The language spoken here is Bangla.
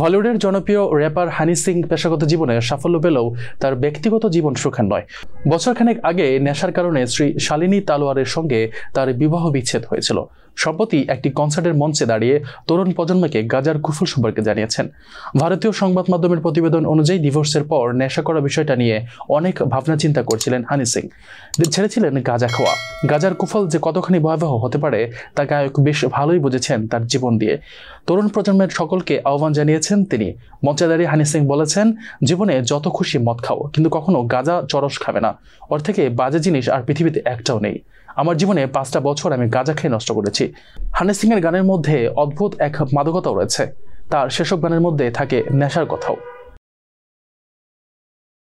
বলিউডের জনপ্রিয় র্যাপার হানি সিং পেশাগত জীবনে সাফল্য পেলেও তার ব্যক্তিগত জীবন সুখান নয় বছরখানেক আগে নেশার কারণে শ্রী শালিনী তালোয়ারের সঙ্গে তার বিবাহ বিচ্ছেদ হয়েছিল সম্প্রতি একটি কনসার্টের মঞ্চে দাঁড়িয়ে তরুণ প্রজন্মকে গাজার কুফল সম্পর্কে জানিয়েছেন ভারতীয় সংবাদ মাধ্যমের প্রতিবেদন অনুযায়ী ডিভোর্সের পর নেশা করা বিষয়টা নিয়ে অনেক ভাবনা চিন্তা করছিলেন হানি সিং ছেড়েছিলেন গাজা খাওয়া গাজার কুফল যে কতখানি ভয়াবহ হতে পারে তা গায়ক বেশ ভালোই বুঝেছেন তার জীবন দিয়ে তরুণ প্রজন্মের সকলকে আহ্বান জানিয়েছেন তিনি মঞ্চাদারী হানি সিং বলেছেন জীবনে যত খুশি মদ খাও কিন্তু কখনো গাঁজা চরস খাবে না ওর থেকে বাজে জিনিস আর পৃথিবীতে একটাও নেই আমার জীবনে পাঁচটা বছর আমি গাঁজা খেয়ে নষ্ট করেছি হানি এর গানের মধ্যে অদ্ভুত এক মাদকতাও রয়েছে তার সেসব গানের মধ্যে থাকে নেশার কথাও